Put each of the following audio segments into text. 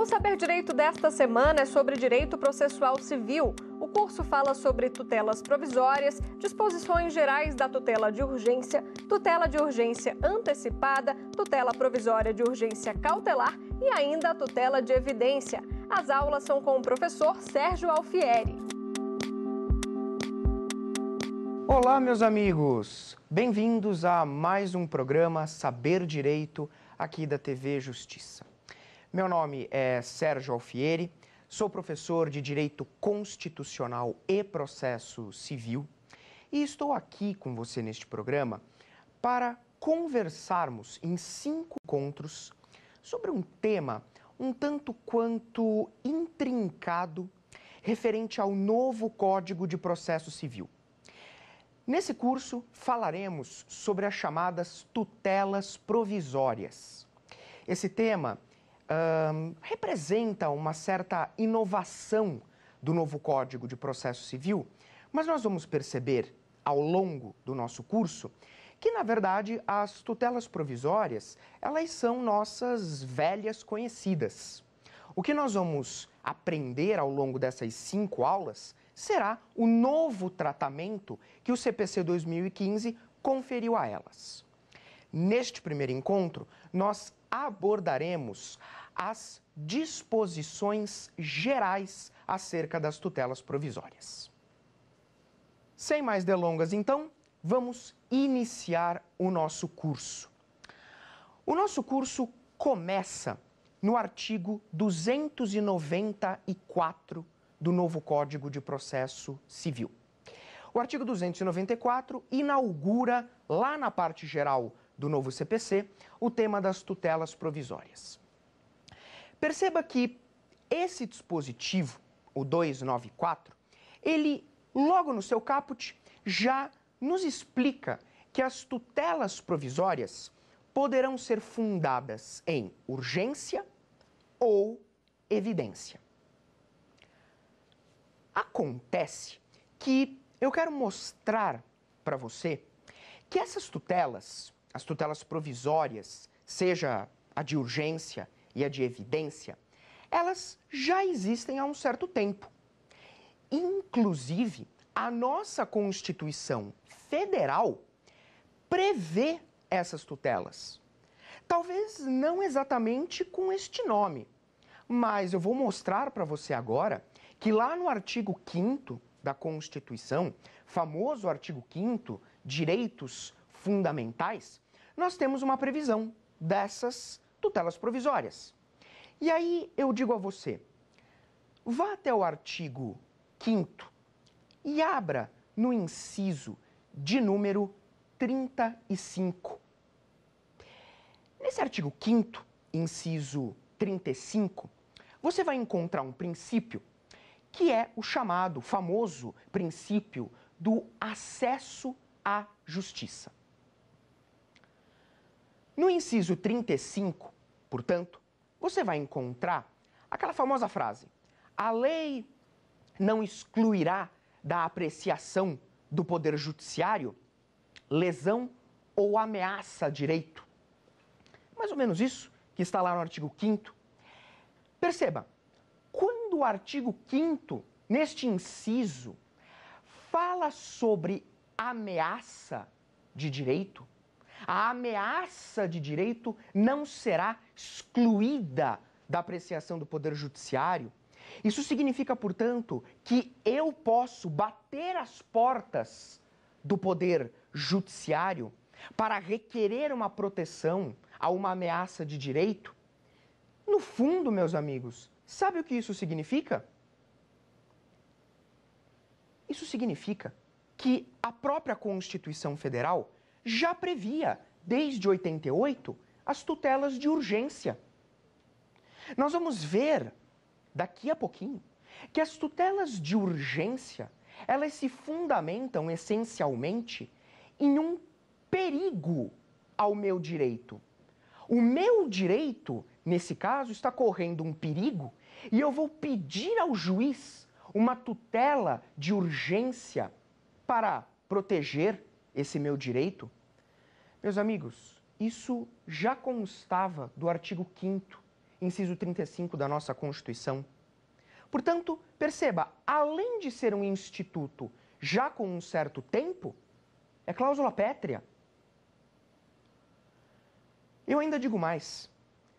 O Saber Direito desta semana é sobre direito processual civil. O curso fala sobre tutelas provisórias, disposições gerais da tutela de urgência, tutela de urgência antecipada, tutela provisória de urgência cautelar e ainda a tutela de evidência. As aulas são com o professor Sérgio Alfieri. Olá, meus amigos! Bem-vindos a mais um programa Saber Direito aqui da TV Justiça. Meu nome é Sérgio Alfieri, sou professor de Direito Constitucional e Processo Civil e estou aqui com você neste programa para conversarmos em cinco encontros sobre um tema um tanto quanto intrincado referente ao novo Código de Processo Civil. Nesse curso, falaremos sobre as chamadas tutelas provisórias. Esse tema um, representa uma certa inovação do novo Código de Processo Civil, mas nós vamos perceber ao longo do nosso curso que, na verdade, as tutelas provisórias, elas são nossas velhas conhecidas. O que nós vamos aprender ao longo dessas cinco aulas será o novo tratamento que o CPC 2015 conferiu a elas. Neste primeiro encontro, nós abordaremos as disposições gerais acerca das tutelas provisórias. Sem mais delongas, então, vamos iniciar o nosso curso. O nosso curso começa no artigo 294 do novo Código de Processo Civil. O artigo 294 inaugura, lá na parte geral do novo CPC, o tema das tutelas provisórias. Perceba que esse dispositivo, o 294, ele logo no seu caput já nos explica que as tutelas provisórias poderão ser fundadas em urgência ou evidência. Acontece que eu quero mostrar para você que essas tutelas as tutelas provisórias, seja a de urgência e a de evidência, elas já existem há um certo tempo. Inclusive, a nossa Constituição Federal prevê essas tutelas. Talvez não exatamente com este nome, mas eu vou mostrar para você agora que lá no artigo 5 da Constituição, famoso artigo 5 direitos fundamentais, nós temos uma previsão dessas tutelas provisórias. E aí eu digo a você, vá até o artigo 5 e abra no inciso de número 35. Nesse artigo 5 inciso 35, você vai encontrar um princípio que é o chamado, famoso princípio do acesso à justiça. No inciso 35, portanto, você vai encontrar aquela famosa frase: a lei não excluirá da apreciação do Poder Judiciário lesão ou ameaça a direito. Mais ou menos isso que está lá no artigo 5. Perceba, quando o artigo 5, neste inciso, fala sobre ameaça de direito, a ameaça de direito não será excluída da apreciação do Poder Judiciário. Isso significa, portanto, que eu posso bater as portas do Poder Judiciário para requerer uma proteção a uma ameaça de direito? No fundo, meus amigos, sabe o que isso significa? Isso significa que a própria Constituição Federal já previa, desde 88, as tutelas de urgência. Nós vamos ver, daqui a pouquinho, que as tutelas de urgência, elas se fundamentam essencialmente em um perigo ao meu direito. O meu direito, nesse caso, está correndo um perigo e eu vou pedir ao juiz uma tutela de urgência para proteger esse meu direito? Meus amigos, isso já constava do artigo 5, inciso 35 da nossa Constituição. Portanto, perceba, além de ser um instituto já com um certo tempo, é cláusula pétrea. Eu ainda digo mais.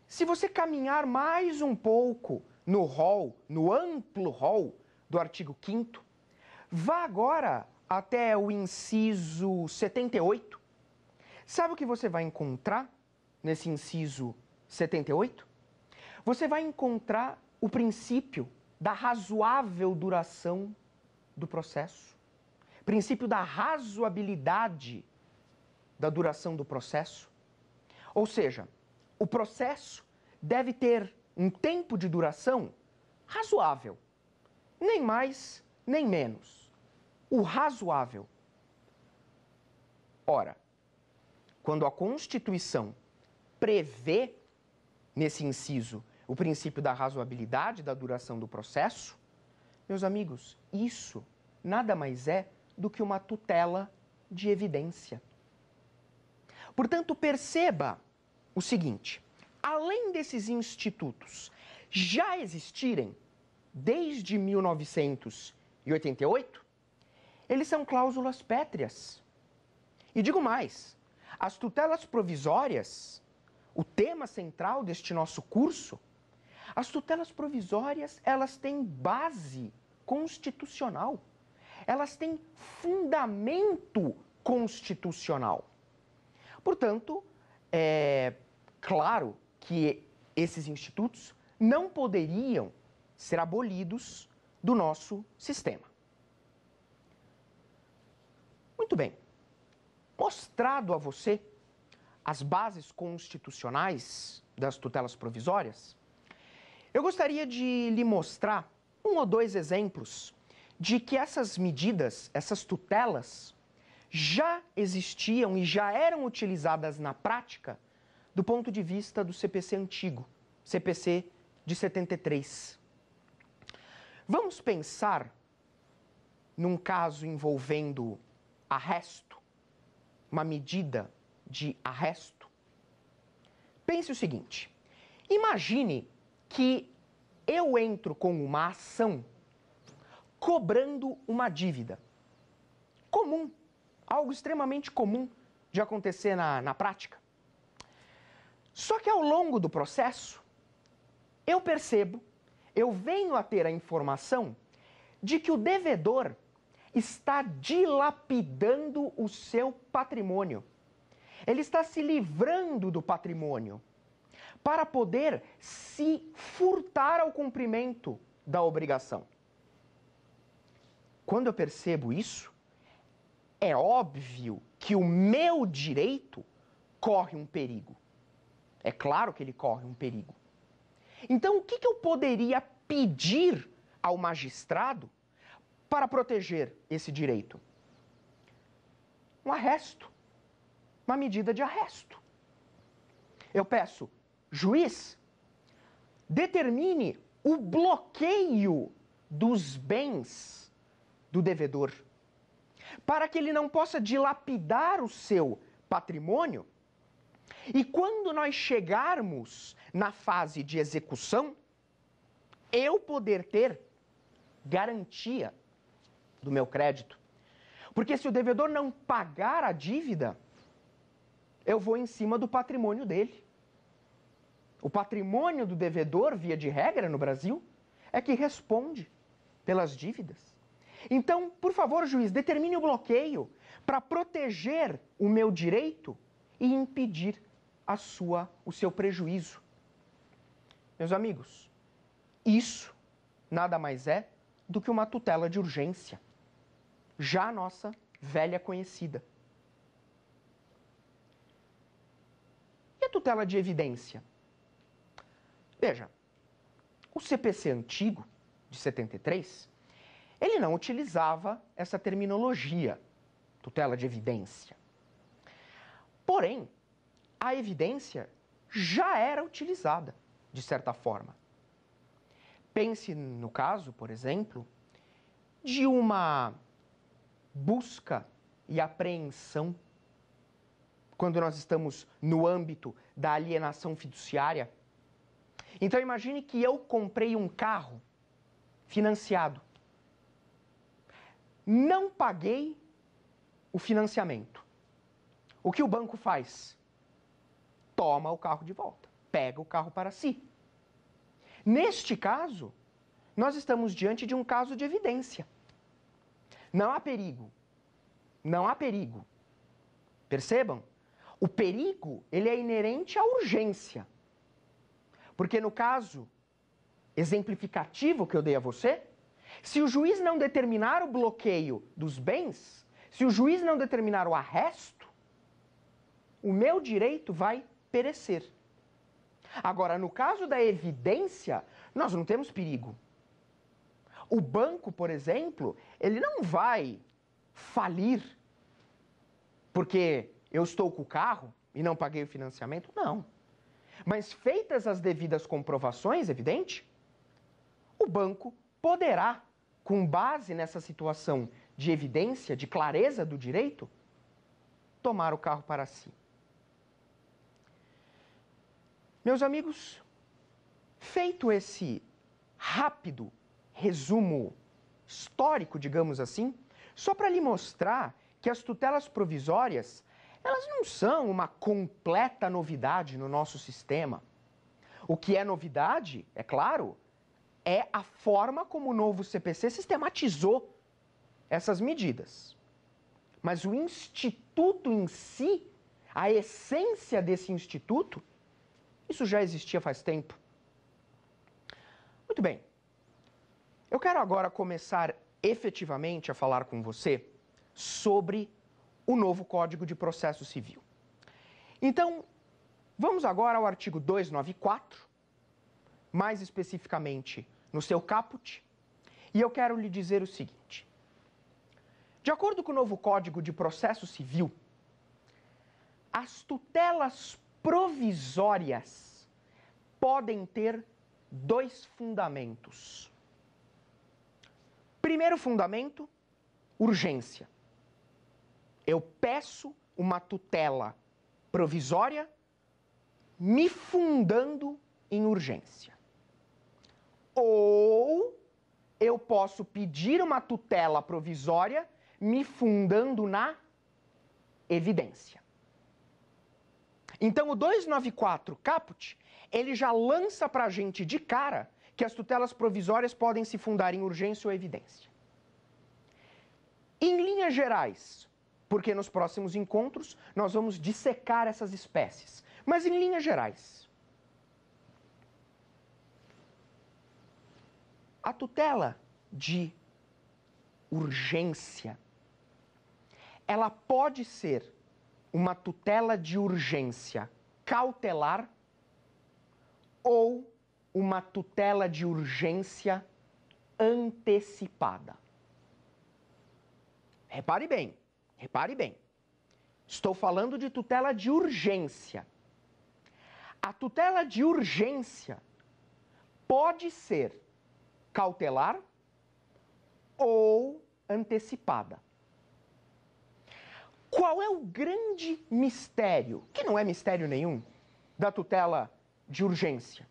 Se você caminhar mais um pouco no rol, no amplo rol do artigo 5 vá agora até o inciso 78, sabe o que você vai encontrar nesse inciso 78? Você vai encontrar o princípio da razoável duração do processo, princípio da razoabilidade da duração do processo. Ou seja, o processo deve ter um tempo de duração razoável, nem mais nem menos o razoável. Ora, quando a Constituição prevê, nesse inciso, o princípio da razoabilidade da duração do processo, meus amigos, isso nada mais é do que uma tutela de evidência. Portanto, perceba o seguinte: além desses institutos já existirem desde 1988, eles são cláusulas pétreas. E digo mais, as tutelas provisórias, o tema central deste nosso curso, as tutelas provisórias, elas têm base constitucional. Elas têm fundamento constitucional. Portanto, é claro que esses institutos não poderiam ser abolidos do nosso sistema. Muito bem. Mostrado a você as bases constitucionais das tutelas provisórias, eu gostaria de lhe mostrar um ou dois exemplos de que essas medidas, essas tutelas, já existiam e já eram utilizadas na prática do ponto de vista do CPC antigo, CPC de 73. Vamos pensar num caso envolvendo arresto, uma medida de arresto. Pense o seguinte: imagine que eu entro com uma ação cobrando uma dívida. Comum, algo extremamente comum de acontecer na, na prática. Só que ao longo do processo, eu percebo, eu venho a ter a informação de que o devedor está dilapidando o seu patrimônio. Ele está se livrando do patrimônio para poder se furtar ao cumprimento da obrigação. Quando eu percebo isso, é óbvio que o meu direito corre um perigo. É claro que ele corre um perigo. Então, o que, que eu poderia pedir ao magistrado para proteger esse direito? Um arresto. Uma medida de arresto. Eu peço, juiz, determine o bloqueio dos bens do devedor, para que ele não possa dilapidar o seu patrimônio. E quando nós chegarmos na fase de execução, eu poder ter garantia do meu crédito. Porque se o devedor não pagar a dívida, eu vou em cima do patrimônio dele. O patrimônio do devedor, via de regra no Brasil, é que responde pelas dívidas. Então, por favor, juiz, determine o bloqueio para proteger o meu direito e impedir a sua, o seu prejuízo. Meus amigos, isso nada mais é do que uma tutela de urgência já a nossa velha conhecida. E a tutela de evidência? Veja, o CPC antigo, de 73, ele não utilizava essa terminologia, tutela de evidência. Porém, a evidência já era utilizada, de certa forma. Pense no caso, por exemplo, de uma busca e apreensão quando nós estamos no âmbito da alienação fiduciária. Então imagine que eu comprei um carro financiado. Não paguei o financiamento. O que o banco faz? Toma o carro de volta, pega o carro para si. Neste caso, nós estamos diante de um caso de evidência. Não há perigo. Não há perigo. Percebam? O perigo, ele é inerente à urgência. Porque no caso exemplificativo que eu dei a você, se o juiz não determinar o bloqueio dos bens, se o juiz não determinar o arresto, o meu direito vai perecer. Agora, no caso da evidência, nós não temos perigo. O banco, por exemplo, ele não vai falir porque eu estou com o carro e não paguei o financiamento, não. Mas feitas as devidas comprovações, evidente, o banco poderá, com base nessa situação de evidência, de clareza do direito, tomar o carro para si. Meus amigos, feito esse rápido resumo histórico, digamos assim, só para lhe mostrar que as tutelas provisórias, elas não são uma completa novidade no nosso sistema. O que é novidade, é claro, é a forma como o novo CPC sistematizou essas medidas. Mas o instituto em si, a essência desse instituto, isso já existia faz tempo. Muito bem. Eu quero agora começar efetivamente a falar com você sobre o novo Código de Processo Civil. Então, vamos agora ao artigo 294, mais especificamente no seu caput, e eu quero lhe dizer o seguinte. De acordo com o novo Código de Processo Civil, as tutelas provisórias podem ter dois fundamentos. Primeiro fundamento, urgência. Eu peço uma tutela provisória me fundando em urgência. Ou eu posso pedir uma tutela provisória me fundando na evidência. Então o 294 caput, ele já lança para a gente de cara que as tutelas provisórias podem se fundar em urgência ou evidência. Em linhas gerais, porque nos próximos encontros nós vamos dissecar essas espécies, mas em linhas gerais. A tutela de urgência, ela pode ser uma tutela de urgência cautelar ou uma tutela de urgência antecipada. Repare bem, repare bem. Estou falando de tutela de urgência. A tutela de urgência pode ser cautelar ou antecipada. Qual é o grande mistério, que não é mistério nenhum, da tutela de urgência?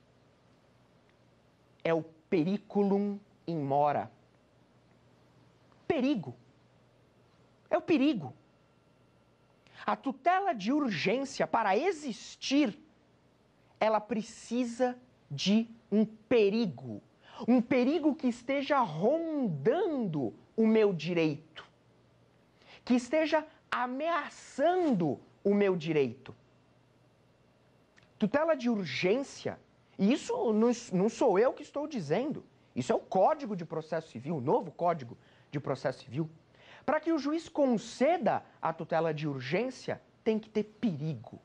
é o periculum in mora. Perigo. É o perigo. A tutela de urgência, para existir, ela precisa de um perigo. Um perigo que esteja rondando o meu direito, que esteja ameaçando o meu direito. Tutela de urgência isso não sou eu que estou dizendo. Isso é o Código de Processo Civil, o novo Código de Processo Civil. Para que o juiz conceda a tutela de urgência, tem que ter perigo.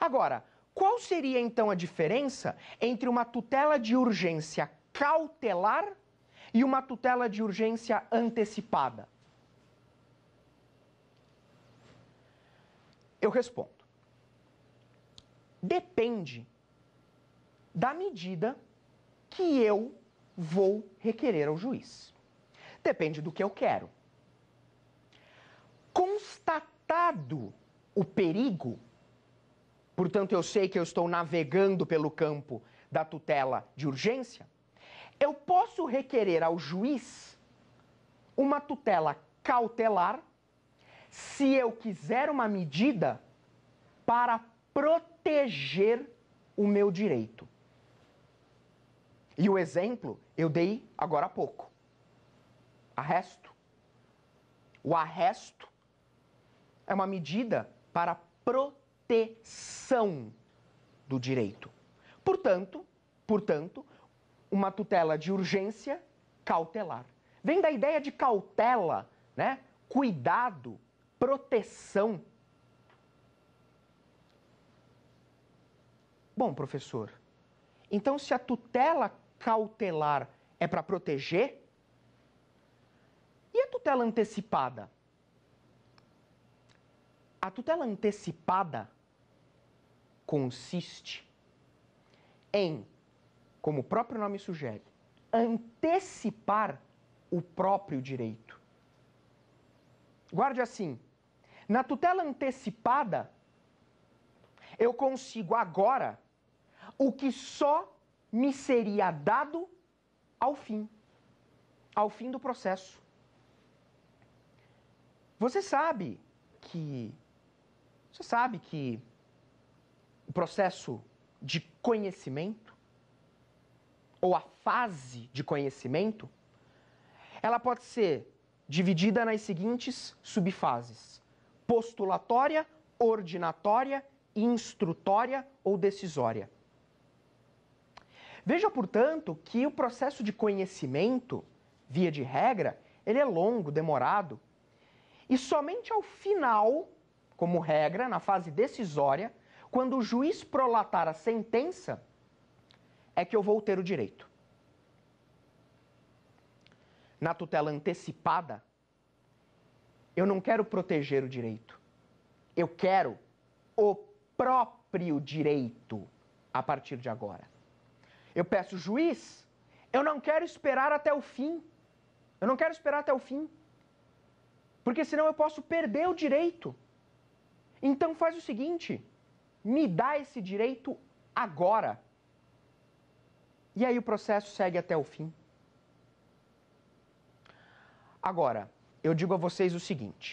Agora, qual seria então a diferença entre uma tutela de urgência cautelar e uma tutela de urgência antecipada? Eu respondo. Depende da medida que eu vou requerer ao juiz. Depende do que eu quero. Constatado o perigo, portanto, eu sei que eu estou navegando pelo campo da tutela de urgência, eu posso requerer ao juiz uma tutela cautelar se eu quiser uma medida para proteger o meu direito. E o exemplo eu dei agora há pouco. Arresto. O arresto é uma medida para proteção do direito. Portanto, portanto, uma tutela de urgência cautelar. Vem da ideia de cautela, né? Cuidado, proteção. Bom, professor, então se a tutela cautelar é para proteger? E a tutela antecipada? A tutela antecipada consiste em, como o próprio nome sugere, antecipar o próprio direito. Guarde assim: na tutela antecipada, eu consigo agora o que só me seria dado ao fim, ao fim do processo. Você sabe que você sabe que o processo de conhecimento ou a fase de conhecimento ela pode ser dividida nas seguintes subfases: postulatória, ordinatória, instrutória ou decisória. Veja, portanto, que o processo de conhecimento, via de regra, ele é longo, demorado. E somente ao final, como regra, na fase decisória, quando o juiz prolatar a sentença, é que eu vou ter o direito. Na tutela antecipada, eu não quero proteger o direito. Eu quero o próprio direito a partir de agora. Eu peço, juiz, eu não quero esperar até o fim. Eu não quero esperar até o fim. Porque senão eu posso perder o direito. Então faz o seguinte: me dá esse direito agora. E aí o processo segue até o fim. Agora, eu digo a vocês o seguinte: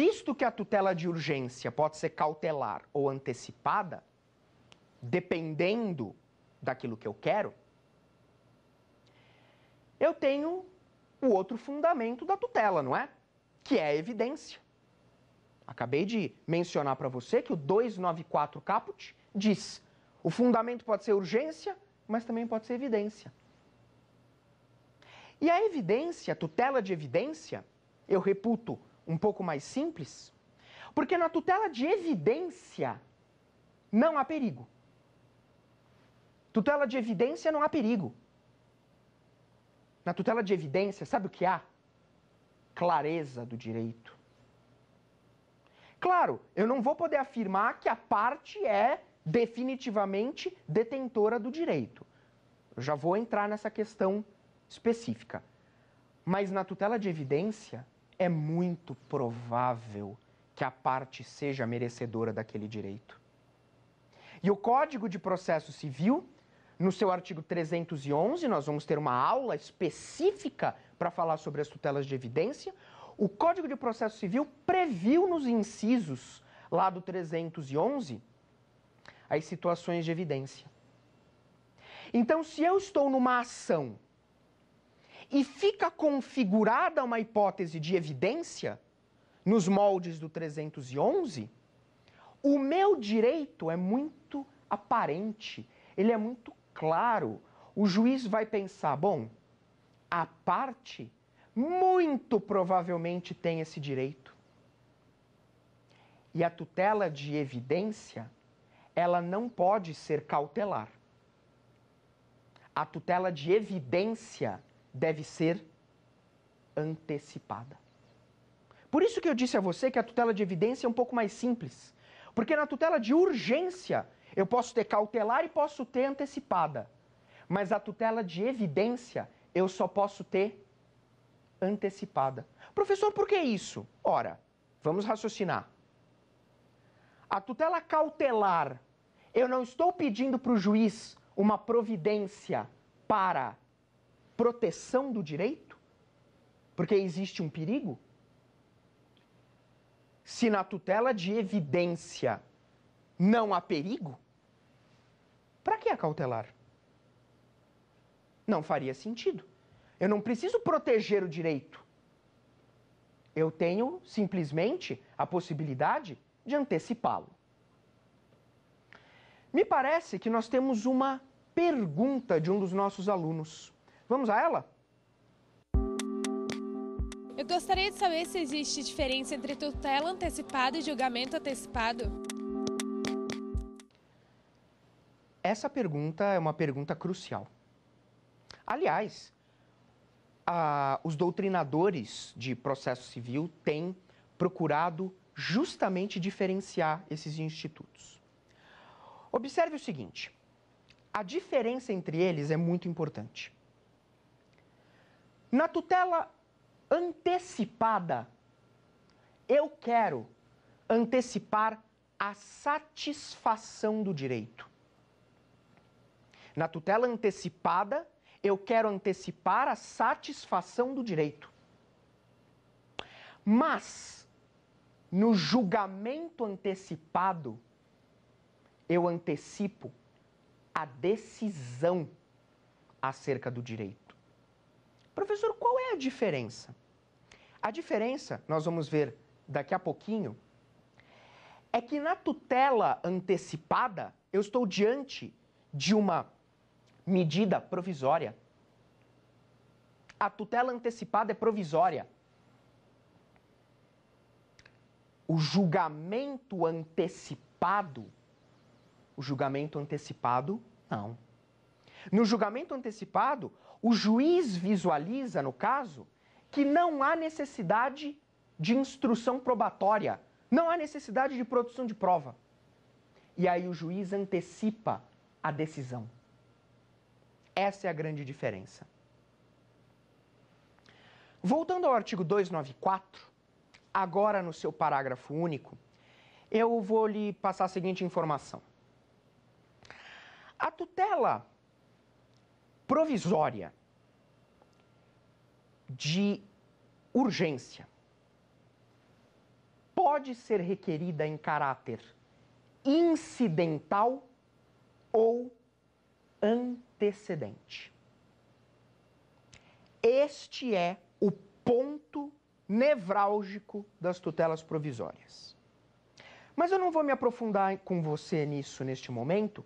visto que a tutela de urgência pode ser cautelar ou antecipada, dependendo daquilo que eu quero, eu tenho o outro fundamento da tutela, não é? Que é a evidência. Acabei de mencionar para você que o 294 caput diz: o fundamento pode ser urgência, mas também pode ser evidência. E a evidência, tutela de evidência, eu reputo um pouco mais simples, porque na tutela de evidência não há perigo. Tutela de evidência não há perigo. Na tutela de evidência, sabe o que há? Clareza do direito. Claro, eu não vou poder afirmar que a parte é definitivamente detentora do direito. Eu já vou entrar nessa questão específica. Mas na tutela de evidência, é muito provável que a parte seja merecedora daquele direito. E o Código de Processo Civil no seu artigo 311, nós vamos ter uma aula específica para falar sobre as tutelas de evidência. O Código de Processo Civil previu nos incisos lá do 311 as situações de evidência. Então, se eu estou numa ação e fica configurada uma hipótese de evidência nos moldes do 311, o meu direito é muito aparente, ele é muito claro, o juiz vai pensar: bom, a parte muito provavelmente tem esse direito. E a tutela de evidência, ela não pode ser cautelar. A tutela de evidência deve ser antecipada. Por isso que eu disse a você que a tutela de evidência é um pouco mais simples. Porque na tutela de urgência, eu posso ter cautelar e posso ter antecipada. Mas a tutela de evidência eu só posso ter antecipada. Professor, por que isso? Ora, vamos raciocinar. A tutela cautelar, eu não estou pedindo para o juiz uma providência para proteção do direito? Porque existe um perigo? Se na tutela de evidência não há perigo? Para que a cautelar? Não faria sentido. Eu não preciso proteger o direito. Eu tenho simplesmente a possibilidade de antecipá-lo. Me parece que nós temos uma pergunta de um dos nossos alunos. Vamos a ela? Eu gostaria de saber se existe diferença entre tutela antecipada e julgamento antecipado. Essa pergunta é uma pergunta crucial. Aliás, a, os doutrinadores de processo civil têm procurado justamente diferenciar esses institutos. Observe o seguinte: a diferença entre eles é muito importante. Na tutela antecipada, eu quero antecipar a satisfação do direito. Na tutela antecipada, eu quero antecipar a satisfação do direito. Mas, no julgamento antecipado, eu antecipo a decisão acerca do direito. Professor, qual é a diferença? A diferença, nós vamos ver daqui a pouquinho, é que na tutela antecipada, eu estou diante de uma medida provisória. A tutela antecipada é provisória. O julgamento antecipado, o julgamento antecipado, não. No julgamento antecipado, o juiz visualiza, no caso, que não há necessidade de instrução probatória, não há necessidade de produção de prova. E aí o juiz antecipa a decisão. Essa é a grande diferença. Voltando ao artigo 294, agora no seu parágrafo único, eu vou lhe passar a seguinte informação. A tutela provisória de urgência pode ser requerida em caráter incidental ou antecedente. Este é o ponto nevrálgico das tutelas provisórias. Mas eu não vou me aprofundar com você nisso neste momento,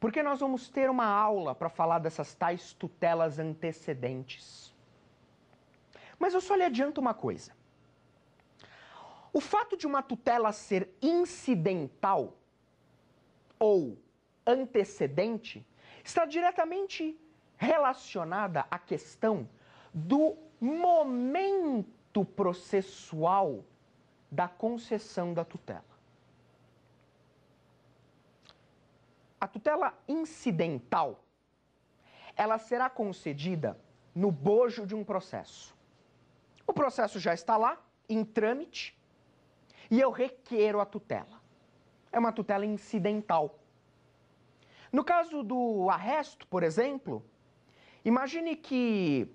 porque nós vamos ter uma aula para falar dessas tais tutelas antecedentes. Mas eu só lhe adianto uma coisa. O fato de uma tutela ser incidental ou antecedente está diretamente relacionada à questão do momento processual da concessão da tutela. A tutela incidental, ela será concedida no bojo de um processo. O processo já está lá, em trâmite, e eu requeiro a tutela. É uma tutela incidental. No caso do arresto, por exemplo, imagine que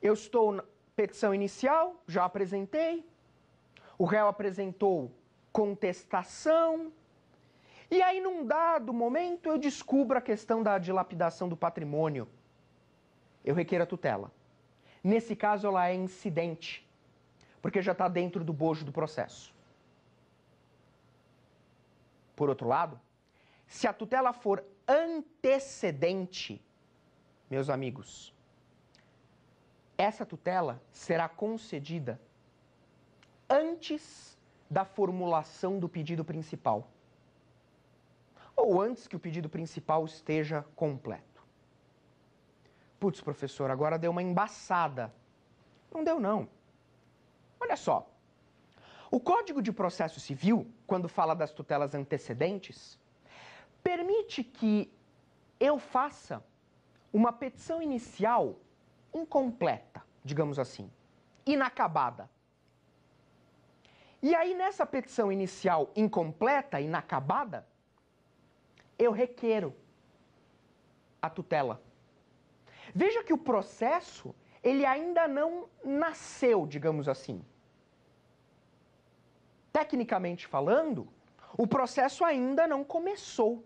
eu estou na petição inicial, já apresentei, o réu apresentou contestação, e aí num dado momento eu descubro a questão da dilapidação do patrimônio. Eu requeiro a tutela. Nesse caso ela é incidente, porque já está dentro do bojo do processo. Por outro lado, se a tutela for antecedente, meus amigos, essa tutela será concedida antes da formulação do pedido principal ou antes que o pedido principal esteja completo. Putz, professor, agora deu uma embaçada. Não deu, não. Olha só. O Código de Processo Civil, quando fala das tutelas antecedentes, permite que eu faça uma petição inicial incompleta, digamos assim, inacabada. E aí, nessa petição inicial incompleta, inacabada, eu requeiro a tutela. Veja que o processo, ele ainda não nasceu, digamos assim. Tecnicamente falando, o processo ainda não começou.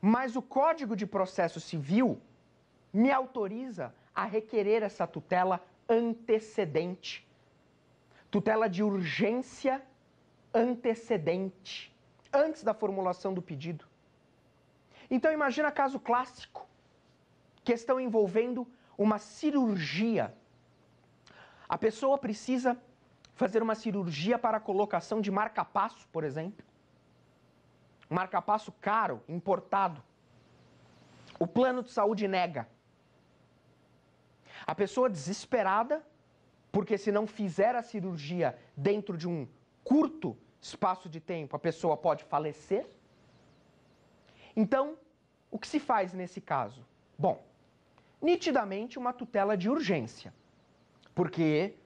Mas o Código de Processo Civil me autoriza a requerer essa tutela antecedente. Tutela de urgência antecedente, antes da formulação do pedido. Então imagina caso clássico, questão envolvendo uma cirurgia. A pessoa precisa fazer uma cirurgia para a colocação de marca-passo, por exemplo um marcapasso caro, importado. O plano de saúde nega. A pessoa desesperada, porque se não fizer a cirurgia dentro de um curto espaço de tempo, a pessoa pode falecer. Então, o que se faz nesse caso? Bom, nitidamente uma tutela de urgência, porque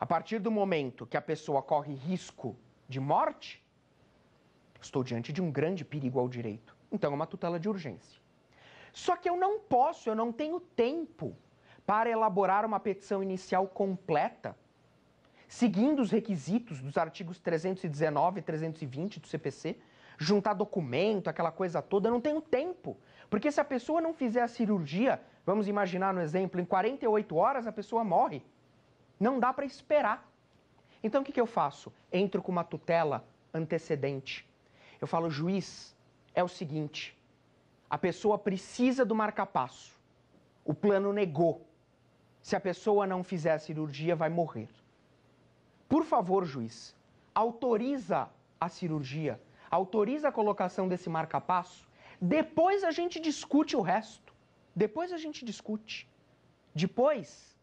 a partir do momento que a pessoa corre risco de morte, Estou diante de um grande perigo ao direito. Então é uma tutela de urgência. Só que eu não posso, eu não tenho tempo para elaborar uma petição inicial completa, seguindo os requisitos dos artigos 319 e 320 do CPC, juntar documento, aquela coisa toda, eu não tenho tempo. Porque se a pessoa não fizer a cirurgia, vamos imaginar no exemplo, em 48 horas a pessoa morre. Não dá para esperar. Então o que, que eu faço? Entro com uma tutela antecedente eu falo, juiz, é o seguinte: a pessoa precisa do marcapasso. O plano negou. Se a pessoa não fizer a cirurgia, vai morrer. Por favor, juiz, autoriza a cirurgia, autoriza a colocação desse marcapasso. Depois a gente discute o resto. Depois a gente discute. Depois,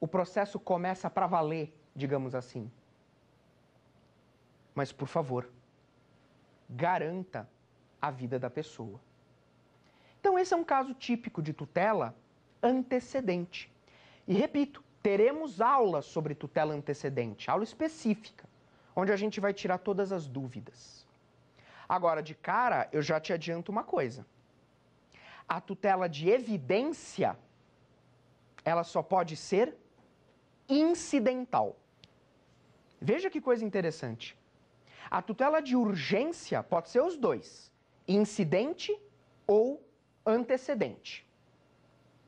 o processo começa para valer, digamos assim. Mas, por favor, garanta a vida da pessoa. Então, esse é um caso típico de tutela antecedente. E repito, teremos aula sobre tutela antecedente, aula específica, onde a gente vai tirar todas as dúvidas. Agora, de cara, eu já te adianto uma coisa. A tutela de evidência, ela só pode ser incidental. Veja que coisa interessante. A tutela de urgência pode ser os dois: incidente ou antecedente.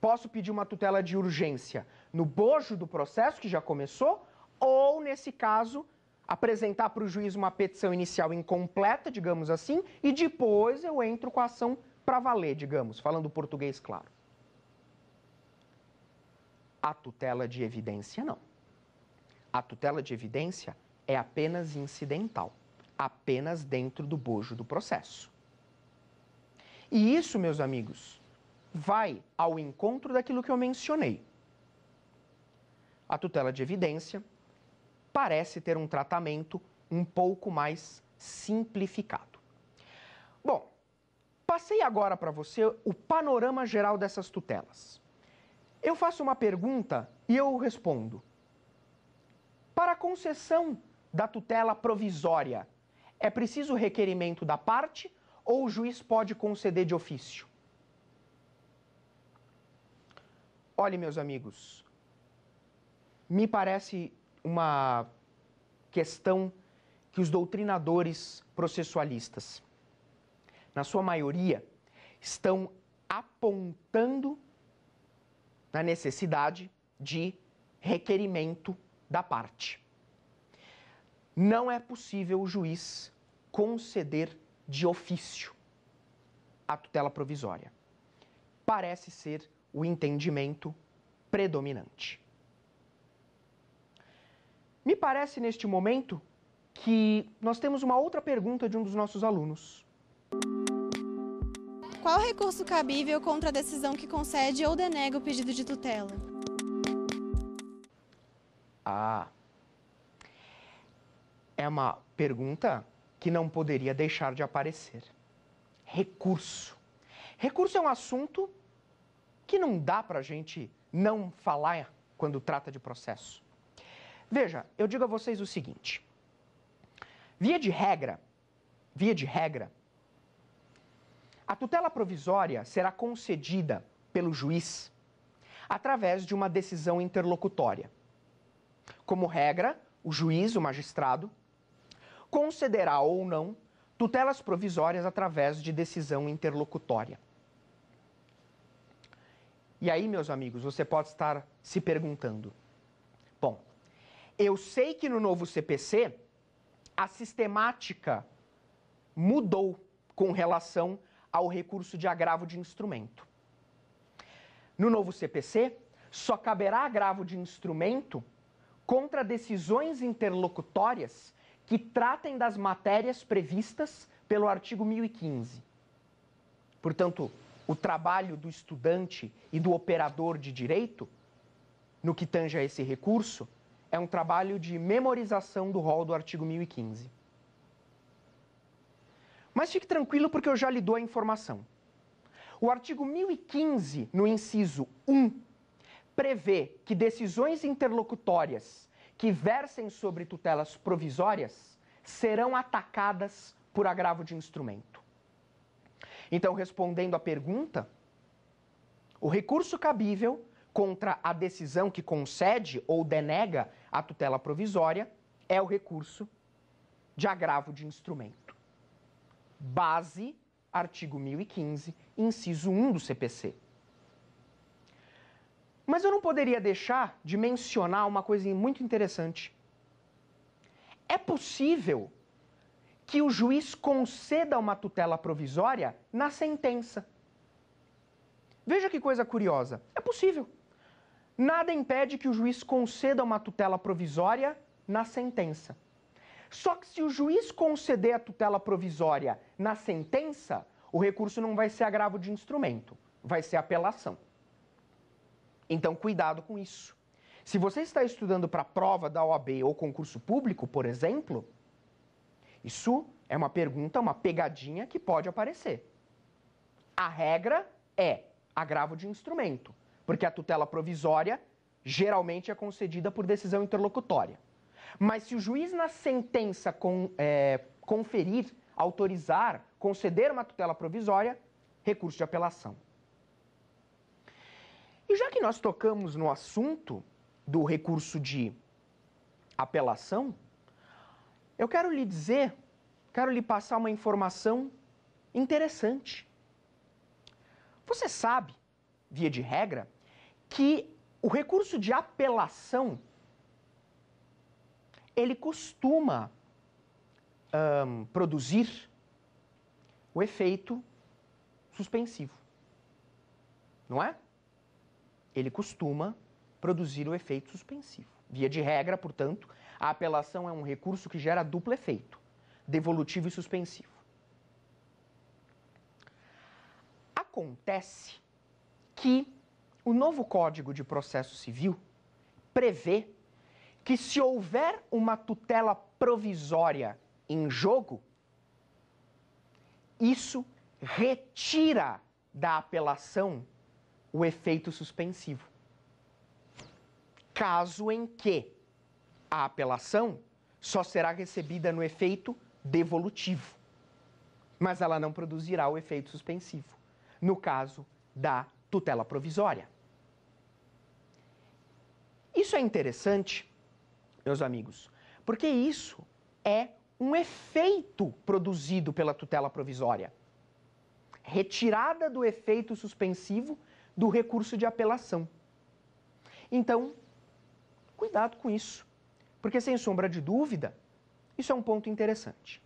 Posso pedir uma tutela de urgência no bojo do processo que já começou, ou, nesse caso, apresentar para o juiz uma petição inicial incompleta, digamos assim, e depois eu entro com a ação para valer, digamos, falando português claro. A tutela de evidência não. A tutela de evidência é apenas incidental apenas dentro do bojo do processo. E isso, meus amigos, vai ao encontro daquilo que eu mencionei. A tutela de evidência parece ter um tratamento um pouco mais simplificado. Bom, passei agora para você o panorama geral dessas tutelas. Eu faço uma pergunta e eu respondo. Para a concessão da tutela provisória, é preciso requerimento da parte ou o juiz pode conceder de ofício? Olhe, meus amigos, me parece uma questão que os doutrinadores processualistas, na sua maioria, estão apontando na necessidade de requerimento da parte não é possível o juiz conceder de ofício a tutela provisória. Parece ser o entendimento predominante. Me parece neste momento que nós temos uma outra pergunta de um dos nossos alunos. Qual recurso cabível contra a decisão que concede ou denega o pedido de tutela? Ah, é uma pergunta que não poderia deixar de aparecer. Recurso. Recurso é um assunto que não dá para a gente não falar quando trata de processo. Veja, eu digo a vocês o seguinte: via de regra, via de regra, a tutela provisória será concedida pelo juiz através de uma decisão interlocutória. Como regra, o juiz, o magistrado, considerar ou não tutelas provisórias através de decisão interlocutória. E aí, meus amigos, você pode estar se perguntando: bom, eu sei que no novo CPC a sistemática mudou com relação ao recurso de agravo de instrumento. No novo CPC, só caberá agravo de instrumento contra decisões interlocutórias que tratem das matérias previstas pelo artigo 1015. Portanto, o trabalho do estudante e do operador de direito, no que tange a esse recurso, é um trabalho de memorização do rol do artigo 1015. Mas fique tranquilo porque eu já lhe dou a informação. O artigo 1015, no inciso 1, prevê que decisões interlocutórias que versem sobre tutelas provisórias serão atacadas por agravo de instrumento. Então, respondendo à pergunta, o recurso cabível contra a decisão que concede ou denega a tutela provisória é o recurso de agravo de instrumento. Base, artigo 1015, inciso 1 do CPC. Mas eu não poderia deixar de mencionar uma coisa muito interessante. É possível que o juiz conceda uma tutela provisória na sentença. Veja que coisa curiosa. É possível. Nada impede que o juiz conceda uma tutela provisória na sentença. Só que se o juiz conceder a tutela provisória na sentença, o recurso não vai ser agravo de instrumento, vai ser apelação. Então, cuidado com isso. Se você está estudando para prova da OAB ou concurso público, por exemplo, isso é uma pergunta, uma pegadinha que pode aparecer. A regra é agravo de instrumento, porque a tutela provisória geralmente é concedida por decisão interlocutória. Mas se o juiz na sentença é, conferir, autorizar, conceder uma tutela provisória, recurso de apelação. E já que nós tocamos no assunto do recurso de apelação, eu quero lhe dizer, quero lhe passar uma informação interessante. Você sabe, via de regra, que o recurso de apelação ele costuma um, produzir o efeito suspensivo, não é? ele costuma produzir o efeito suspensivo. Via de regra, portanto, a apelação é um recurso que gera duplo efeito, devolutivo e suspensivo. Acontece que o novo Código de Processo Civil prevê que, se houver uma tutela provisória em jogo, isso retira da apelação o efeito suspensivo. Caso em que a apelação só será recebida no efeito devolutivo, mas ela não produzirá o efeito suspensivo, no caso da tutela provisória. Isso é interessante, meus amigos, porque isso é um efeito produzido pela tutela provisória. Retirada do efeito suspensivo do recurso de apelação. Então, cuidado com isso, porque sem sombra de dúvida, isso é um ponto interessante.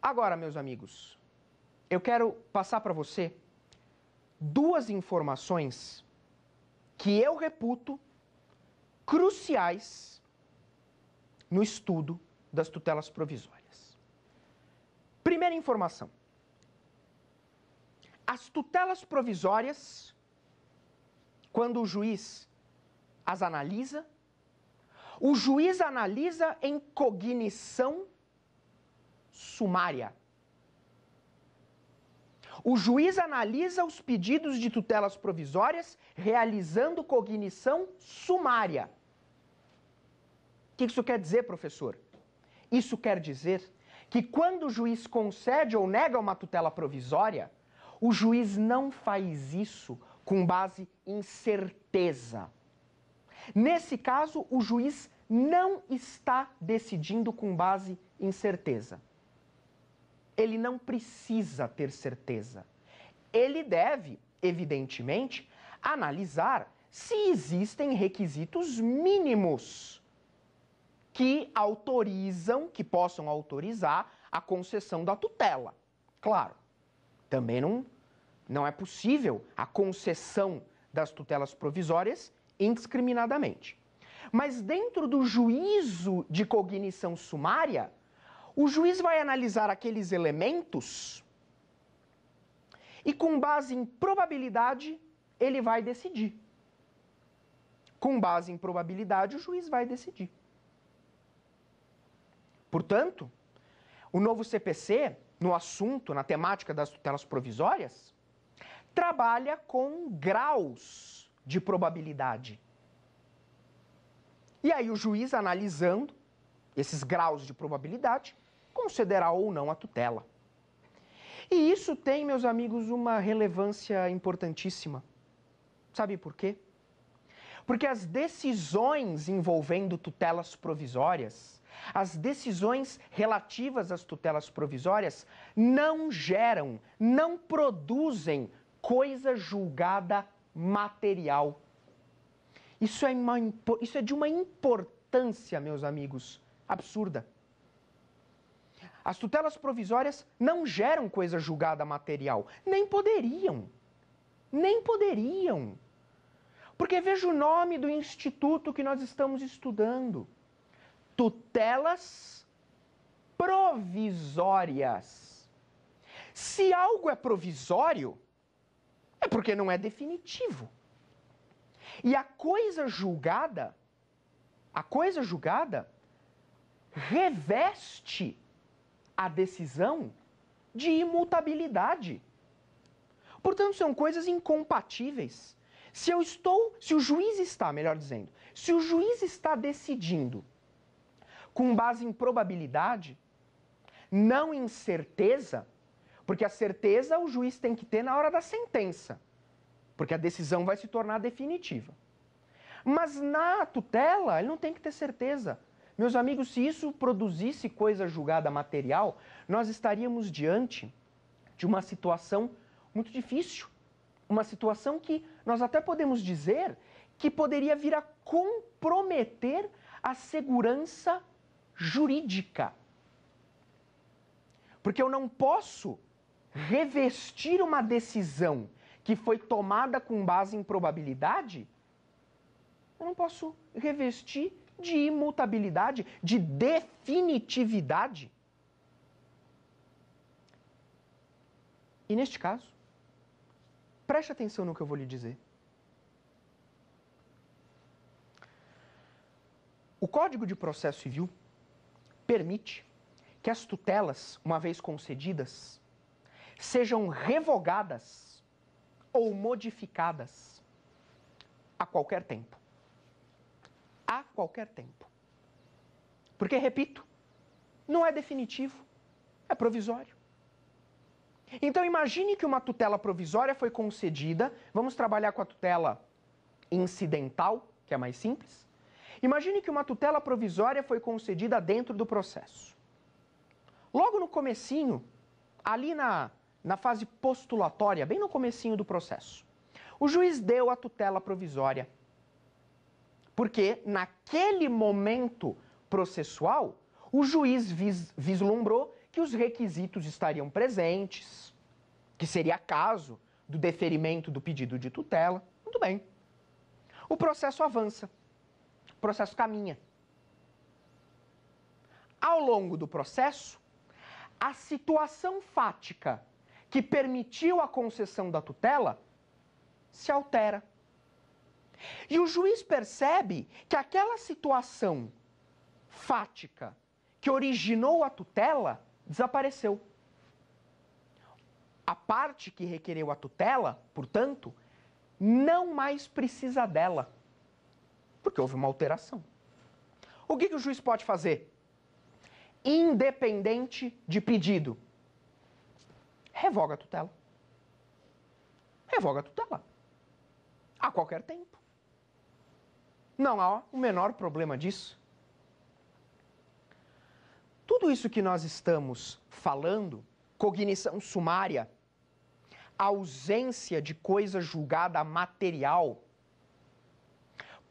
Agora, meus amigos, eu quero passar para você duas informações que eu reputo cruciais no estudo das tutelas provisórias. Primeira informação: as tutelas provisórias, quando o juiz as analisa, o juiz analisa em cognição sumária. O juiz analisa os pedidos de tutelas provisórias realizando cognição sumária. O que isso quer dizer, professor? Isso quer dizer que quando o juiz concede ou nega uma tutela provisória, o juiz não faz isso com base em certeza. Nesse caso, o juiz não está decidindo com base em certeza. Ele não precisa ter certeza. Ele deve, evidentemente, analisar se existem requisitos mínimos que autorizam, que possam autorizar a concessão da tutela. Claro, também não não é possível a concessão das tutelas provisórias indiscriminadamente. Mas dentro do juízo de cognição sumária, o juiz vai analisar aqueles elementos e, com base em probabilidade, ele vai decidir. Com base em probabilidade, o juiz vai decidir. Portanto, o novo CPC, no assunto, na temática das tutelas provisórias, trabalha com graus de probabilidade. E aí o juiz, analisando esses graus de probabilidade, concederá ou não a tutela. E isso tem, meus amigos, uma relevância importantíssima. Sabe por quê? Porque as decisões envolvendo tutelas provisórias, as decisões relativas às tutelas provisórias, não geram, não produzem coisa julgada material. Isso é, uma, isso é de uma importância, meus amigos, absurda. As tutelas provisórias não geram coisa julgada material. Nem poderiam. Nem poderiam. Porque veja o nome do instituto que nós estamos estudando: tutelas provisórias. Se algo é provisório, é porque não é definitivo. E a coisa julgada, a coisa julgada reveste a decisão de imutabilidade. Portanto, são coisas incompatíveis. Se eu estou, se o juiz está, melhor dizendo, se o juiz está decidindo com base em probabilidade, não em certeza, porque a certeza o juiz tem que ter na hora da sentença, porque a decisão vai se tornar definitiva. Mas na tutela, ele não tem que ter certeza. Meus amigos, se isso produzisse coisa julgada material, nós estaríamos diante de uma situação muito difícil. Uma situação que nós até podemos dizer que poderia vir a comprometer a segurança jurídica. Porque eu não posso revestir uma decisão que foi tomada com base em probabilidade, eu não posso revestir de imutabilidade, de definitividade. E neste caso, preste atenção no que eu vou lhe dizer. O Código de Processo Civil permite que as tutelas, uma vez concedidas, sejam revogadas ou modificadas a qualquer tempo. A qualquer tempo. Porque, repito, não é definitivo, é provisório. Então, imagine que uma tutela provisória foi concedida, vamos trabalhar com a tutela incidental, que é mais simples. Imagine que uma tutela provisória foi concedida dentro do processo. Logo no comecinho, ali na na fase postulatória, bem no comecinho do processo. O juiz deu a tutela provisória. Porque naquele momento processual, o juiz vis vislumbrou que os requisitos estariam presentes, que seria caso do deferimento do pedido de tutela. Muito bem. O processo avança. O processo caminha. Ao longo do processo, a situação fática que permitiu a concessão da tutela se altera. E o juiz percebe que aquela situação fática que originou a tutela desapareceu. A parte que requereu a tutela, portanto, não mais precisa dela, porque houve uma alteração. O que, que o juiz pode fazer? Independente de pedido revoga a tutela. Revoga a tutela. A qualquer tempo. Não há o menor problema disso. Tudo isso que nós estamos falando, cognição sumária, ausência de coisa julgada material,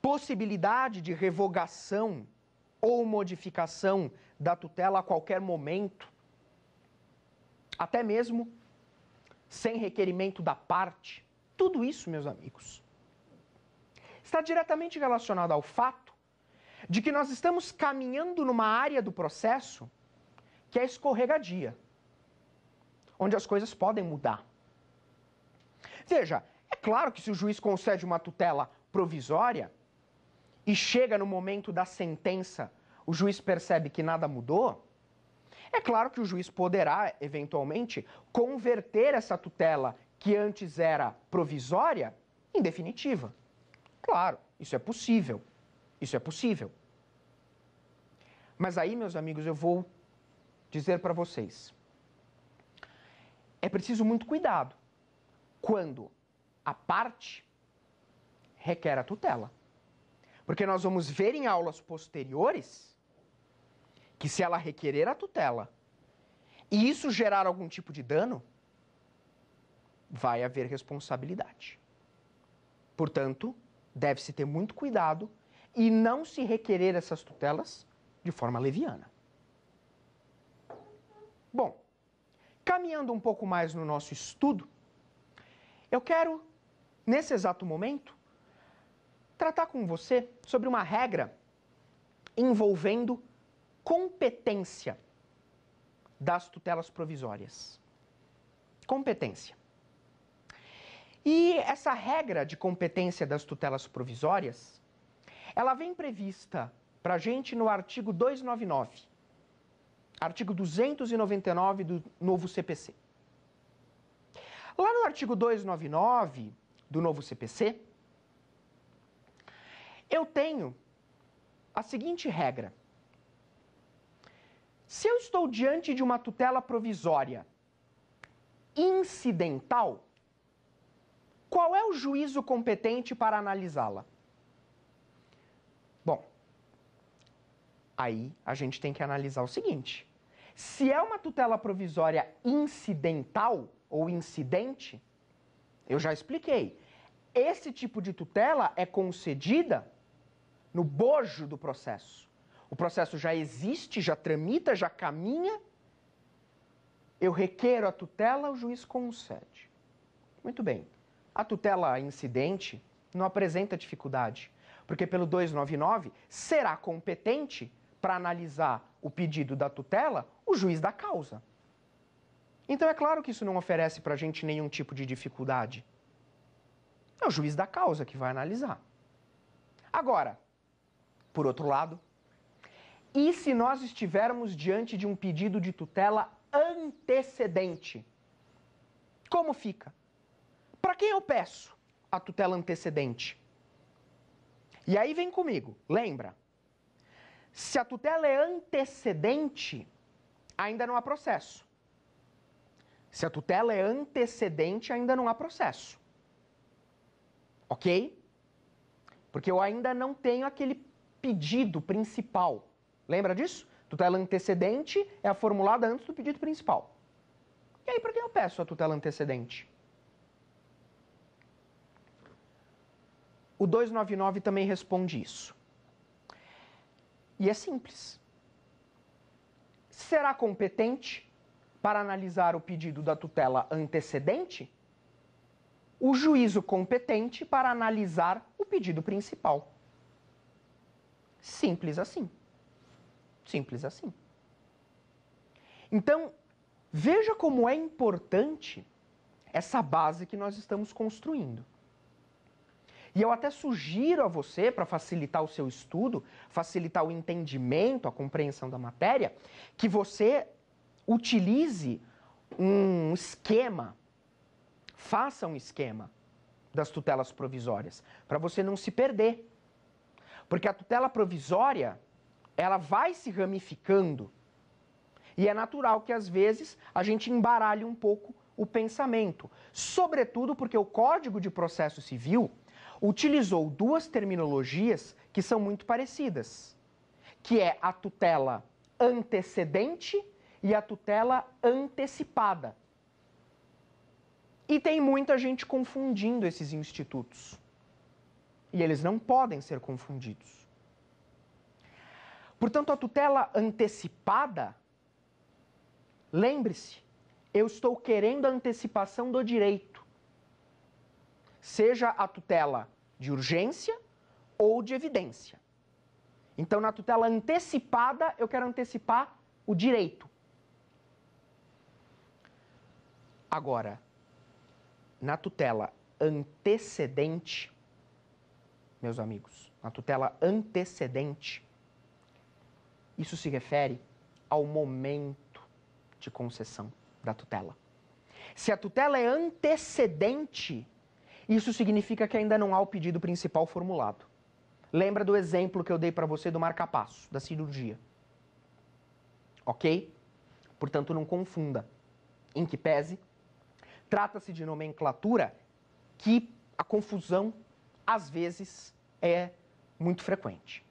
possibilidade de revogação ou modificação da tutela a qualquer momento, até mesmo sem requerimento da parte. Tudo isso, meus amigos, está diretamente relacionado ao fato de que nós estamos caminhando numa área do processo que é escorregadia, onde as coisas podem mudar. Veja, é claro que se o juiz concede uma tutela provisória e chega no momento da sentença, o juiz percebe que nada mudou, é claro que o juiz poderá, eventualmente, converter essa tutela que antes era provisória em definitiva. Claro, isso é possível. Isso é possível. Mas aí, meus amigos, eu vou dizer para vocês: é preciso muito cuidado quando a parte requer a tutela. Porque nós vamos ver em aulas posteriores que se ela requerer a tutela e isso gerar algum tipo de dano, vai haver responsabilidade. Portanto, deve-se ter muito cuidado e não se requerer essas tutelas de forma leviana. Bom, caminhando um pouco mais no nosso estudo, eu quero, nesse exato momento, tratar com você sobre uma regra envolvendo competência das tutelas provisórias. Competência. E essa regra de competência das tutelas provisórias, ela vem prevista para a gente no artigo 299, artigo 299 do novo CPC. Lá no artigo 299 do novo CPC, eu tenho a seguinte regra. Se eu estou diante de uma tutela provisória incidental, qual é o juízo competente para analisá-la? Bom, aí a gente tem que analisar o seguinte: se é uma tutela provisória incidental ou incidente, eu já expliquei, esse tipo de tutela é concedida no bojo do processo o processo já existe, já tramita, já caminha, eu requeiro a tutela, o juiz concede. Muito bem. A tutela incidente não apresenta dificuldade, porque pelo 299 será competente para analisar o pedido da tutela o juiz da causa. Então é claro que isso não oferece para a gente nenhum tipo de dificuldade. É o juiz da causa que vai analisar. Agora, por outro lado, e se nós estivermos diante de um pedido de tutela antecedente? Como fica? Para quem eu peço a tutela antecedente? E aí vem comigo, lembra? Se a tutela é antecedente, ainda não há processo. Se a tutela é antecedente, ainda não há processo. Ok? Porque eu ainda não tenho aquele pedido principal. Lembra disso? Tutela antecedente é a formulada antes do pedido principal. E aí, para quem eu peço a tutela antecedente? O 299 também responde isso. E é simples. Será competente para analisar o pedido da tutela antecedente? O juízo competente para analisar o pedido principal. Simples assim. Simples assim. Então, veja como é importante essa base que nós estamos construindo. E eu até sugiro a você, para facilitar o seu estudo, facilitar o entendimento, a compreensão da matéria, que você utilize um esquema, faça um esquema das tutelas provisórias, para você não se perder. Porque a tutela provisória, ela vai se ramificando. E é natural que às vezes a gente embaralhe um pouco o pensamento, sobretudo porque o Código de Processo Civil utilizou duas terminologias que são muito parecidas, que é a tutela antecedente e a tutela antecipada. E tem muita gente confundindo esses institutos. E eles não podem ser confundidos. Portanto, a tutela antecipada, lembre-se, eu estou querendo a antecipação do direito, seja a tutela de urgência ou de evidência. Então, na tutela antecipada, eu quero antecipar o direito. Agora, na tutela antecedente, meus amigos, na tutela antecedente, isso se refere ao momento de concessão da tutela. Se a tutela é antecedente, isso significa que ainda não há o pedido principal formulado. Lembra do exemplo que eu dei para você do marcapasso, da cirurgia. Ok? Portanto, não confunda. Em que pese, trata-se de nomenclatura que a confusão, às vezes, é muito frequente.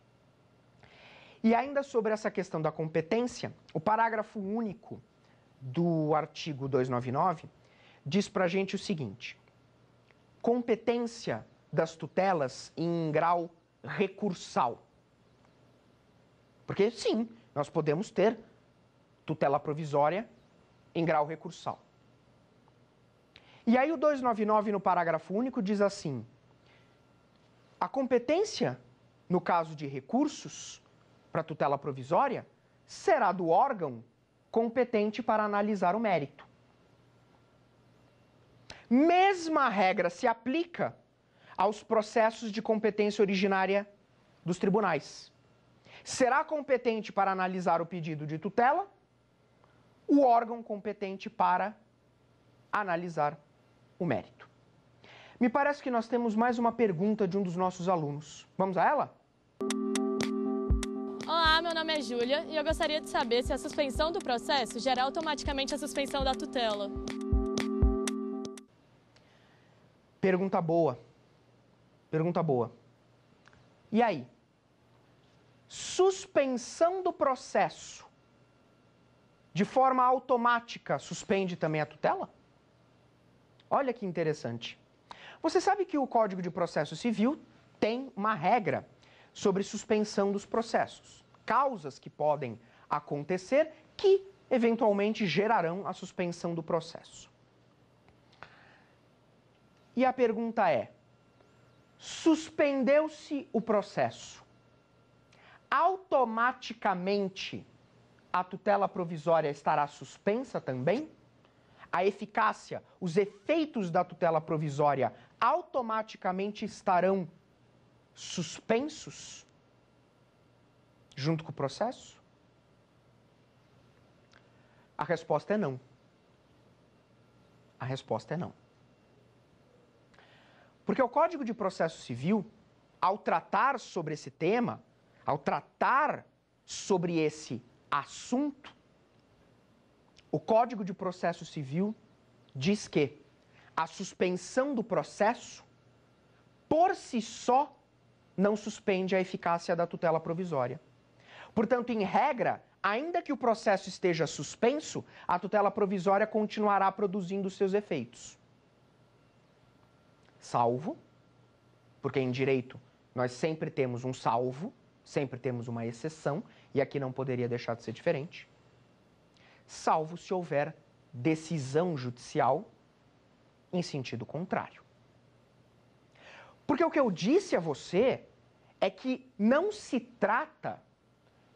E ainda sobre essa questão da competência, o parágrafo único do artigo 299 diz para a gente o seguinte: competência das tutelas em grau recursal. Porque, sim, nós podemos ter tutela provisória em grau recursal. E aí, o 299, no parágrafo único, diz assim: a competência, no caso de recursos, para tutela provisória será do órgão competente para analisar o mérito. Mesma regra se aplica aos processos de competência originária dos tribunais. Será competente para analisar o pedido de tutela o órgão competente para analisar o mérito. Me parece que nós temos mais uma pergunta de um dos nossos alunos. Vamos a ela? Júlia e eu gostaria de saber se a suspensão do processo gera automaticamente a suspensão da tutela. Pergunta boa. Pergunta boa. E aí? Suspensão do processo de forma automática suspende também a tutela? Olha que interessante. Você sabe que o Código de Processo Civil tem uma regra sobre suspensão dos processos causas que podem acontecer que eventualmente gerarão a suspensão do processo. E a pergunta é: suspendeu-se o processo, automaticamente a tutela provisória estará suspensa também? A eficácia, os efeitos da tutela provisória automaticamente estarão suspensos? junto com o processo? A resposta é não. A resposta é não. Porque o Código de Processo Civil, ao tratar sobre esse tema, ao tratar sobre esse assunto, o Código de Processo Civil diz que a suspensão do processo, por si só, não suspende a eficácia da tutela provisória. Portanto, em regra, ainda que o processo esteja suspenso, a tutela provisória continuará produzindo seus efeitos. Salvo, porque em direito nós sempre temos um salvo, sempre temos uma exceção, e aqui não poderia deixar de ser diferente. Salvo se houver decisão judicial em sentido contrário. Porque o que eu disse a você é que não se trata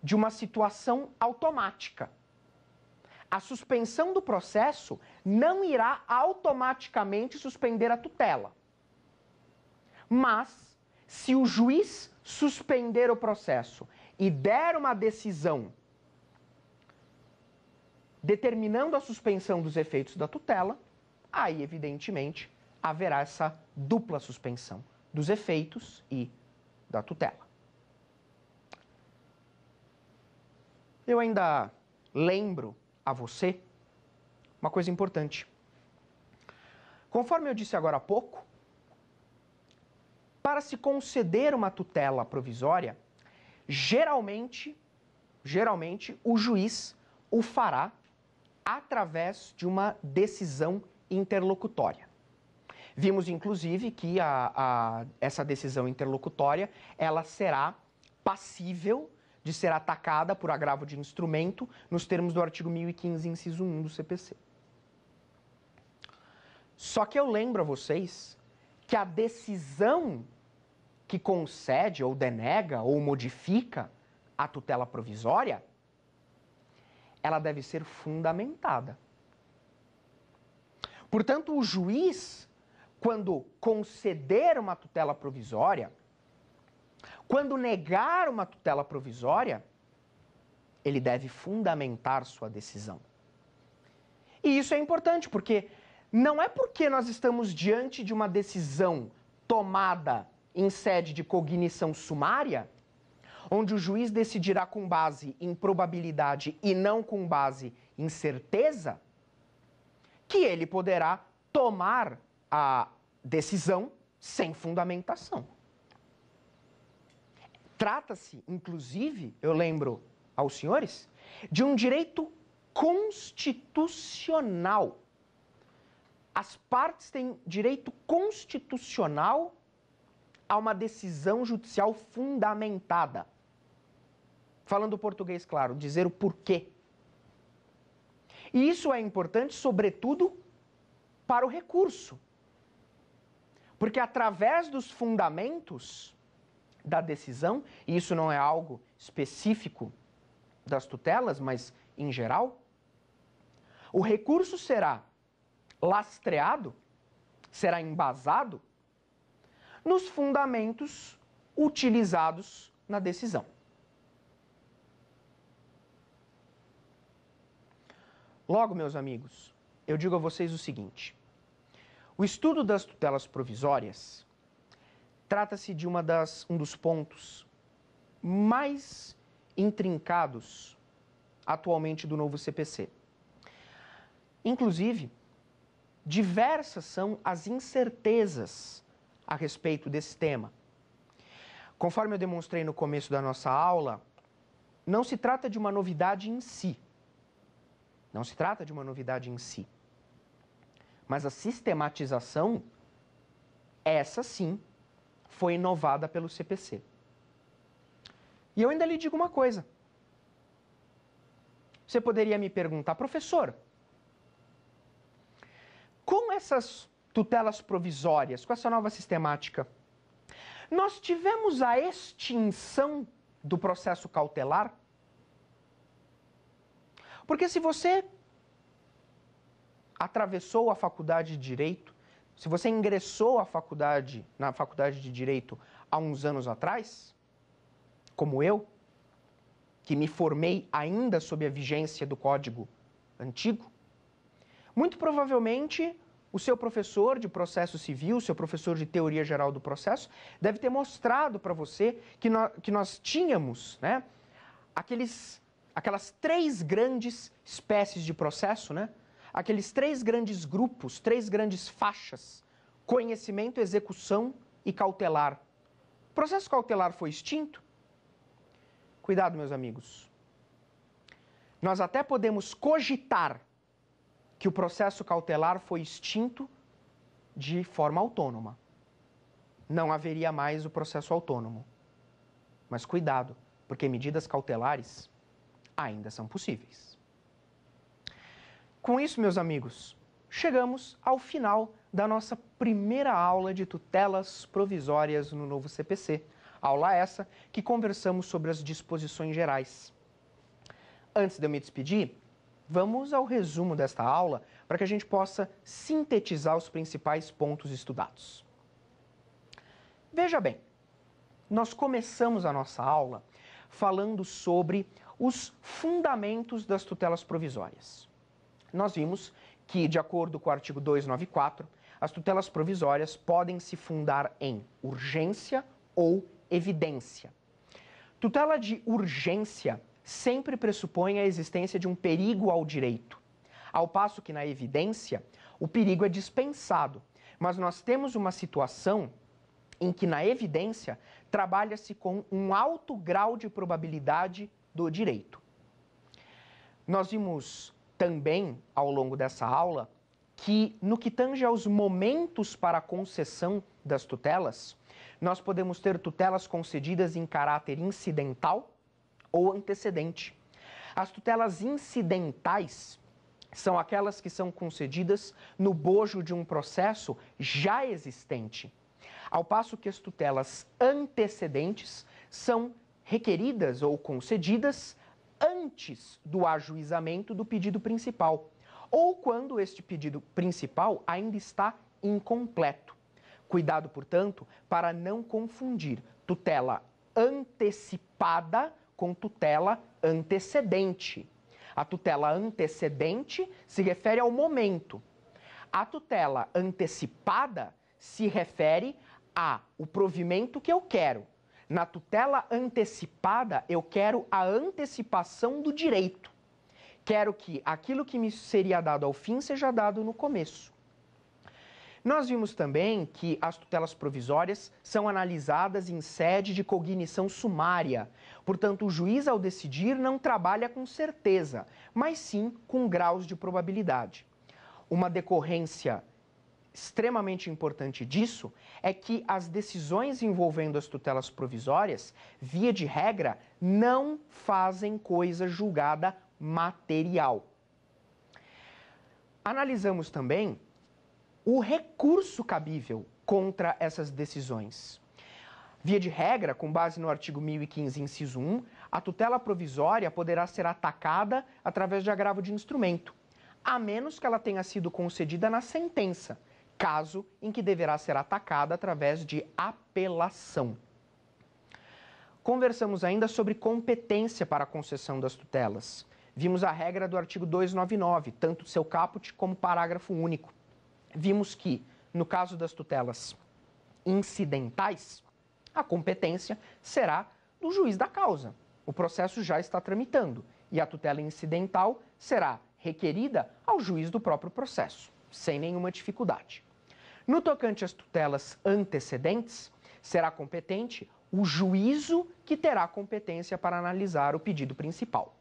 de uma situação automática. A suspensão do processo não irá automaticamente suspender a tutela. Mas, se o juiz suspender o processo e der uma decisão determinando a suspensão dos efeitos da tutela, aí, evidentemente, haverá essa dupla suspensão dos efeitos e da tutela. eu ainda lembro a você uma coisa importante. Conforme eu disse agora há pouco, para se conceder uma tutela provisória, geralmente, geralmente o juiz o fará através de uma decisão interlocutória. Vimos, inclusive, que a, a, essa decisão interlocutória ela será passível de ser atacada por agravo de instrumento nos termos do artigo 1015, inciso 1 do CPC. Só que eu lembro a vocês que a decisão que concede ou denega ou modifica a tutela provisória, ela deve ser fundamentada. Portanto, o juiz, quando conceder uma tutela provisória, quando negar uma tutela provisória, ele deve fundamentar sua decisão. E isso é importante porque não é porque nós estamos diante de uma decisão tomada em sede de cognição sumária, onde o juiz decidirá com base em probabilidade e não com base em certeza, que ele poderá tomar a decisão sem fundamentação. Trata-se, inclusive, eu lembro aos senhores, de um direito constitucional. As partes têm direito constitucional a uma decisão judicial fundamentada. Falando português, claro, dizer o porquê. E isso é importante, sobretudo, para o recurso. Porque através dos fundamentos da decisão, e isso não é algo específico das tutelas, mas em geral, o recurso será lastreado, será embasado nos fundamentos utilizados na decisão. Logo, meus amigos, eu digo a vocês o seguinte: o estudo das tutelas provisórias trata-se de uma das, um dos pontos mais intrincados atualmente do novo CPC. Inclusive, diversas são as incertezas a respeito desse tema. Conforme eu demonstrei no começo da nossa aula, não se trata de uma novidade em si. Não se trata de uma novidade em si. Mas a sistematização, essa sim, foi inovada pelo CPC. E eu ainda lhe digo uma coisa. Você poderia me perguntar, professor, com essas tutelas provisórias, com essa nova sistemática, nós tivemos a extinção do processo cautelar? Porque se você atravessou a faculdade de direito, se você ingressou à faculdade, na faculdade de direito há uns anos atrás, como eu, que me formei ainda sob a vigência do código antigo, muito provavelmente o seu professor de processo civil, seu professor de teoria geral do processo, deve ter mostrado para você que, no, que nós tínhamos né, aqueles, aquelas três grandes espécies de processo, né? aqueles três grandes grupos, três grandes faixas: conhecimento, execução e cautelar. O processo cautelar foi extinto? Cuidado, meus amigos. Nós até podemos cogitar que o processo cautelar foi extinto de forma autônoma. Não haveria mais o processo autônomo. Mas cuidado, porque medidas cautelares ainda são possíveis. Com isso, meus amigos, chegamos ao final da nossa primeira aula de tutelas provisórias no novo CPC. Aula essa que conversamos sobre as disposições gerais. Antes de eu me despedir, vamos ao resumo desta aula para que a gente possa sintetizar os principais pontos estudados. Veja bem, nós começamos a nossa aula falando sobre os fundamentos das tutelas provisórias nós vimos que, de acordo com o artigo 294, as tutelas provisórias podem se fundar em urgência ou evidência. Tutela de urgência sempre pressupõe a existência de um perigo ao direito, ao passo que na evidência o perigo é dispensado. Mas nós temos uma situação em que na evidência trabalha-se com um alto grau de probabilidade do direito. Nós vimos também ao longo dessa aula que, no que tange aos momentos para concessão das tutelas, nós podemos ter tutelas concedidas em caráter incidental ou antecedente. As tutelas incidentais são aquelas que são concedidas no bojo de um processo já existente, ao passo que as tutelas antecedentes são requeridas ou concedidas antes do ajuizamento do pedido principal, ou quando este pedido principal ainda está incompleto. Cuidado, portanto, para não confundir tutela antecipada com tutela antecedente. A tutela antecedente se refere ao momento. A tutela antecipada se refere a o provimento que eu quero. Na tutela antecipada, eu quero a antecipação do direito. Quero que aquilo que me seria dado ao fim seja dado no começo. Nós vimos também que as tutelas provisórias são analisadas em sede de cognição sumária. Portanto, o juiz, ao decidir, não trabalha com certeza, mas sim com graus de probabilidade. Uma decorrência extremamente importante disso é que as decisões envolvendo as tutelas provisórias, via de regra, não fazem coisa julgada material. Analisamos também o recurso cabível contra essas decisões. Via de regra, com base no artigo 1015, inciso 1, a tutela provisória poderá ser atacada através de agravo de instrumento, a menos que ela tenha sido concedida na sentença, caso em que deverá ser atacada através de apelação. Conversamos ainda sobre competência para a concessão das tutelas. Vimos a regra do artigo 299, tanto seu caput como parágrafo único. Vimos que, no caso das tutelas incidentais, a competência será do juiz da causa. O processo já está tramitando e a tutela incidental será requerida ao juiz do próprio processo, sem nenhuma dificuldade. No tocante às tutelas antecedentes, será competente o juízo que terá competência para analisar o pedido principal.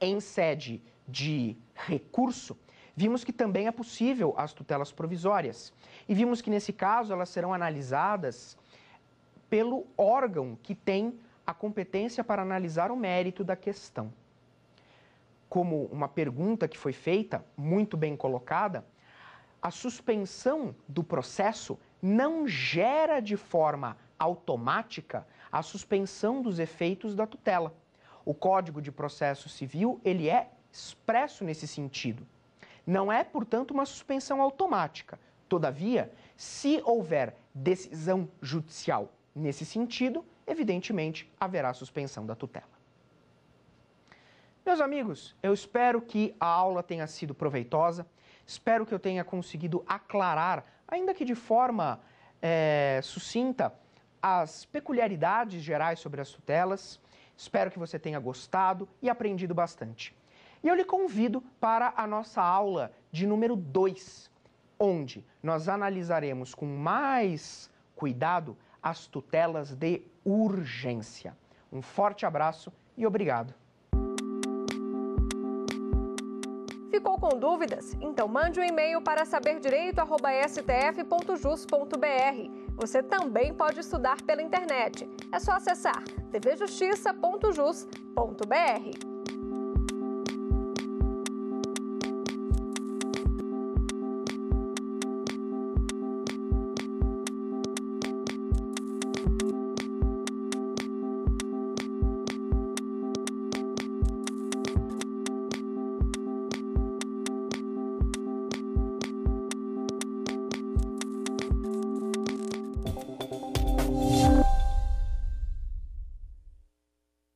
Em sede de recurso, vimos que também é possível as tutelas provisórias e vimos que, nesse caso, elas serão analisadas pelo órgão que tem a competência para analisar o mérito da questão. Como uma pergunta que foi feita, muito bem colocada, a suspensão do processo não gera de forma automática a suspensão dos efeitos da tutela. O Código de Processo Civil, ele é expresso nesse sentido. Não é, portanto, uma suspensão automática. Todavia, se houver decisão judicial nesse sentido, evidentemente haverá suspensão da tutela. Meus amigos, eu espero que a aula tenha sido proveitosa. Espero que eu tenha conseguido aclarar, ainda que de forma é, sucinta, as peculiaridades gerais sobre as tutelas. Espero que você tenha gostado e aprendido bastante. E eu lhe convido para a nossa aula de número 2, onde nós analisaremos com mais cuidado as tutelas de urgência. Um forte abraço e obrigado. Ficou com dúvidas? Então mande um e-mail para saberdireito.stf.jus.br. Você também pode estudar pela internet. É só acessar tvjustiça.jus.br.